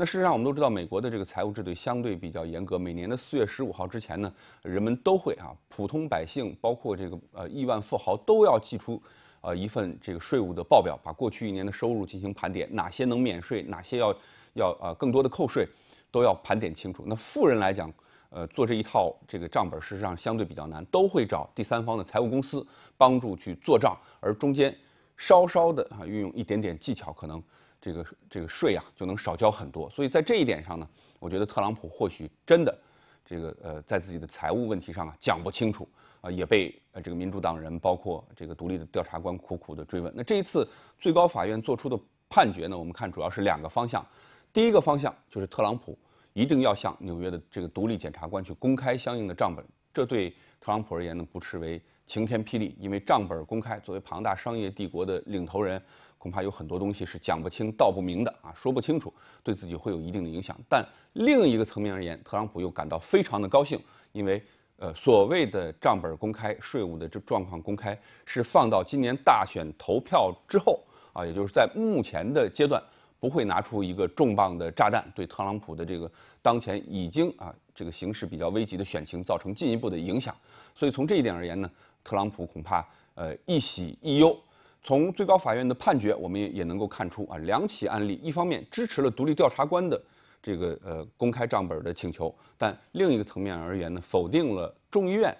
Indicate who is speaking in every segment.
Speaker 1: 那事实上，我们都知道美国的这个财务制度相对比较严格。每年的四月十五号之前呢，人们都会啊，普通百姓包括这个呃亿万富豪都要寄出，呃一份这个税务的报表，把过去一年的收入进行盘点，哪些能免税，哪些要要啊更多的扣税，都要盘点清楚。那富人来讲，呃做这一套这个账本，事实上相对比较难，都会找第三方的财务公司帮助去做账，而中间稍稍的啊运用一点点技巧，可能。这个这个税啊就能少交很多。所以在这一点上呢，我觉得特朗普或许真的，这个呃，在自己的财务问题上啊讲不清楚啊，也被呃这个民主党人包括这个独立的调查官苦苦的追问。那这一次最高法院做出的判决呢，我们看主要是两个方向。第一个方向就是特朗普一定要向纽约的这个独立检察官去公开相应的账本，这对特朗普而言呢，不失为。晴天霹雳，因为账本公开，作为庞大商业帝国的领头人，恐怕有很多东西是讲不清、道不明的啊，说不清楚，对自己会有一定的影响。但另一个层面而言，特朗普又感到非常的高兴，因为，呃，所谓的账本公开、税务的这状况公开，是放到今年大选投票之后啊，也就是在目前的阶段，不会拿出一个重磅的炸弹对特朗普的这个当前已经啊。这个形势比较危急的选情造成进一步的影响，所以从这一点而言呢，特朗普恐怕呃一喜一忧。从最高法院的判决，我们也也能够看出啊，两起案例，一方面支持了独立调查官的这个呃公开账本的请求，但另一个层面而言呢，否定了众议院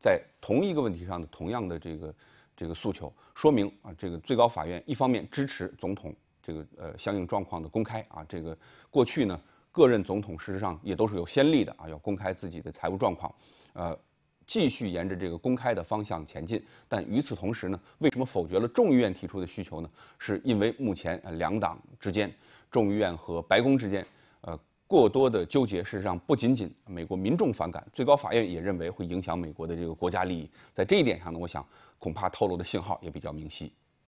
Speaker 1: 在同一个问题上的同样的这个这个诉求，说明啊，这个最高法院一方面支持总统这个呃相应状况的公开啊，这个过去呢。各任总统事实上也都是有先例的啊，要公开自己的财务状况，呃，继续沿着这个公开的方向前进。但与此同时呢，为什么否决了众议院提出的需求呢？是因为目前呃两党之间，众议院和白宫之间，呃过多的纠结，事实上不仅仅美国民众反感，最高法院也认为会影响美国的这个国家利益。在这一点上呢，我想恐怕透露的信号也比较明晰。